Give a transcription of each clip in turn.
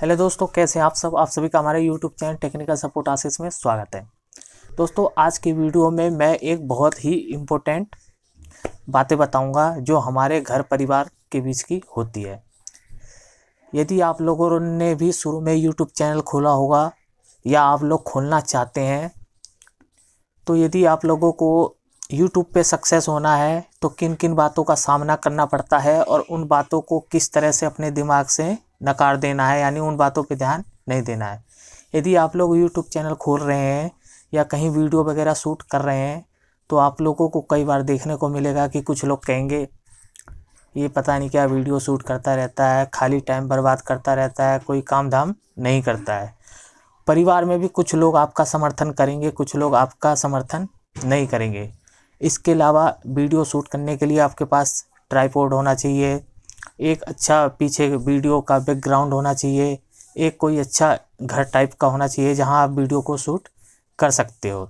hello दोस्तों कैसे आप सब आप सभी का हमारे यूट्यूब चैनल टेक्निकल सपोर्ट आसिस में स्वागत है दोस्तों आज की वीडियो में मैं एक बहुत ही इम्पोर्टेंट बातें बताऊंगा जो हमारे घर परिवार के बीच की होती है यदि आप लोगों ने भी शुरू में यूट्यूब चैनल खोला होगा या आप लोग खोलना चाहते हैं तो यदि आप लोगों को यूट्यूब पर सक्सेस होना है तो किन किन बातों का सामना करना पड़ता है और उन बातों को किस तरह से अपने दिमाग से नकार देना है यानी उन बातों पे ध्यान नहीं देना है यदि आप लोग यूट्यूब चैनल खोल रहे हैं या कहीं वीडियो वगैरह शूट कर रहे हैं तो आप लोगों को कई बार देखने को मिलेगा कि कुछ लोग कहेंगे ये पता नहीं क्या वीडियो शूट करता रहता है खाली टाइम बर्बाद करता रहता है कोई काम धाम नहीं करता है परिवार में भी कुछ लोग आपका समर्थन करेंगे कुछ लोग आपका समर्थन नहीं करेंगे इसके अलावा वीडियो शूट करने के लिए आपके पास ट्राईपोर्ड होना चाहिए एक अच्छा पीछे वीडियो का बैकग्राउंड होना चाहिए एक कोई अच्छा घर टाइप का होना चाहिए जहाँ आप वीडियो को शूट कर सकते हो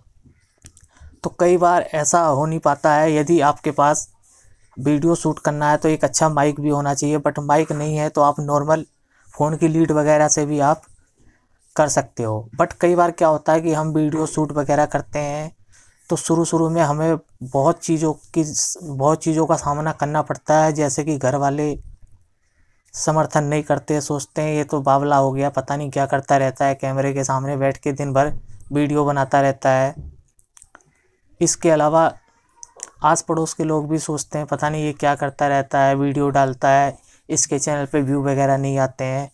तो कई बार ऐसा हो नहीं पाता है यदि आपके पास वीडियो शूट करना है तो एक अच्छा माइक भी होना चाहिए बट माइक नहीं है तो आप नॉर्मल फ़ोन की लीड वगैरह से भी आप कर सकते हो बट कई बार क्या होता है कि हम वीडियो शूट वगैरह करते हैं तो शुरू शुरू में हमें बहुत चीज़ों की बहुत चीज़ों का सामना करना पड़ता है जैसे कि घर वाले समर्थन नहीं करते सोचते हैं ये तो बावला हो गया पता नहीं क्या करता रहता है कैमरे के सामने बैठ के दिन भर वीडियो बनाता रहता है इसके अलावा आस पड़ोस के लोग भी सोचते हैं पता नहीं ये क्या करता रहता है वीडियो डालता है इसके चैनल पे व्यू वगैरह नहीं आते हैं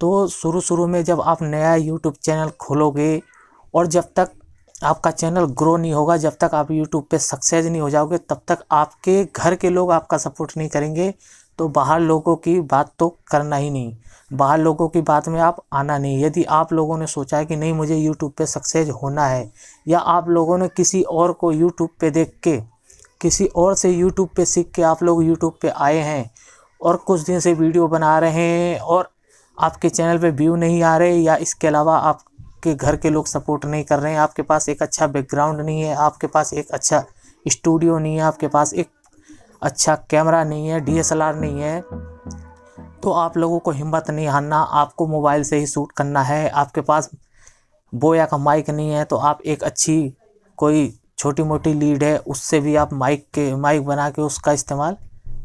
तो शुरू शुरू में जब आप नया यूट्यूब चैनल खोलोगे और जब तक आपका चैनल ग्रो नहीं होगा जब तक आप यूट्यूब पे सक्सेस नहीं हो जाओगे तब तक आपके घर के लोग आपका सपोर्ट नहीं करेंगे तो बाहर लोगों की बात तो करना ही नहीं बाहर लोगों की बात में आप आना नहीं यदि आप लोगों ने सोचा है कि नहीं मुझे यूट्यूब पे सक्सेस होना है या आप लोगों ने किसी और को यूट्यूब पे देख के किसी और से यूट्यूब पे सीख के आप लोग यूट्यूब पे आए हैं और कुछ दिन से वीडियो बना रहे हैं और आपके चैनल पे व्यू नहीं आ रहे या इसके अलावा आपके घर के लोग सपोर्ट नहीं कर रहे हैं आपके पास एक अच्छा बैकग्राउंड नहीं है आपके पास एक अच्छा स्टूडियो नहीं है आपके पास एक अच्छा कैमरा नहीं है डीएसएलआर नहीं है तो आप लोगों को हिम्मत नहीं हारना आपको मोबाइल से ही शूट करना है आपके पास बोया का माइक नहीं है तो आप एक अच्छी कोई छोटी मोटी लीड है उससे भी आप माइक के माइक बना के उसका इस्तेमाल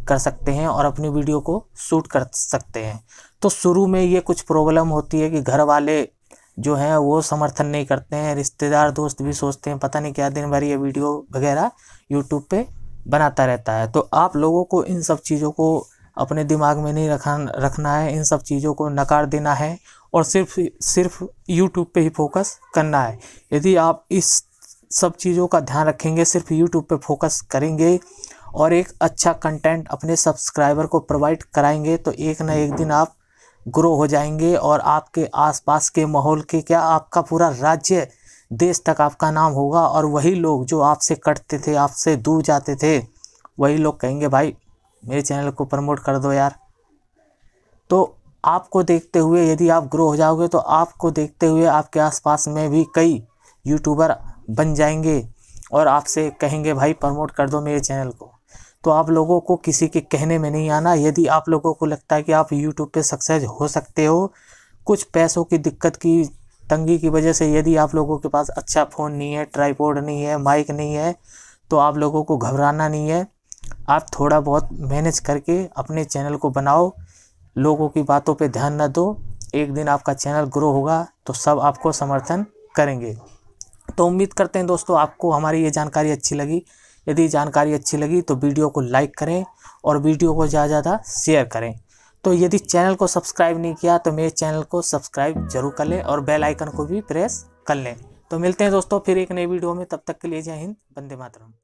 कर सकते हैं और अपनी वीडियो को शूट कर सकते हैं तो शुरू में ये कुछ प्रॉब्लम होती है कि घर वाले जो हैं वो समर्थन नहीं करते हैं रिश्तेदार दोस्त भी सोचते हैं पता नहीं क्या दिन भर ये वीडियो वगैरह यूट्यूब पर बनाता रहता है तो आप लोगों को इन सब चीज़ों को अपने दिमाग में नहीं रखा रखना है इन सब चीज़ों को नकार देना है और सिर्फ सिर्फ यूट्यूब पे ही फोकस करना है यदि आप इस सब चीज़ों का ध्यान रखेंगे सिर्फ यूट्यूब पे फोकस करेंगे और एक अच्छा कंटेंट अपने सब्सक्राइबर को प्रोवाइड कराएंगे तो एक ना एक दिन आप ग्रो हो जाएंगे और आपके आसपास के माहौल के क्या आपका पूरा राज्य देश तक आपका नाम होगा और वही लोग जो आपसे कटते थे आपसे दूर जाते थे वही लोग कहेंगे भाई मेरे चैनल को प्रमोट कर दो यार तो आपको देखते हुए यदि आप ग्रो हो जाओगे तो आपको देखते हुए आपके आसपास में भी कई यूट्यूबर बन जाएंगे और आपसे कहेंगे भाई प्रमोट कर दो मेरे चैनल को तो आप लोगों को किसी के कहने में नहीं आना यदि आप लोगों को लगता है कि आप यूट्यूब पे सक्सेस हो सकते हो कुछ पैसों की दिक्कत की तंगी की वजह से यदि आप लोगों के पास अच्छा फ़ोन नहीं है ट्राईपोर्ड नहीं है माइक नहीं है तो आप लोगों को घबराना नहीं है आप थोड़ा बहुत मैनेज करके अपने चैनल को बनाओ लोगों की बातों पे ध्यान न दो एक दिन आपका चैनल ग्रो होगा तो सब आपको समर्थन करेंगे तो उम्मीद करते हैं दोस्तों आपको हमारी ये जानकारी अच्छी लगी यदि जानकारी अच्छी लगी तो वीडियो को लाइक करें और वीडियो को ज़्यादा ज़्यादा शेयर करें तो यदि चैनल को सब्सक्राइब नहीं किया तो मेरे चैनल को सब्सक्राइब जरूर कर लें और बेल आइकन को भी प्रेस कर लें तो मिलते हैं दोस्तों फिर एक नई वीडियो में तब तक के लिए जय हिंद वंदे मातरम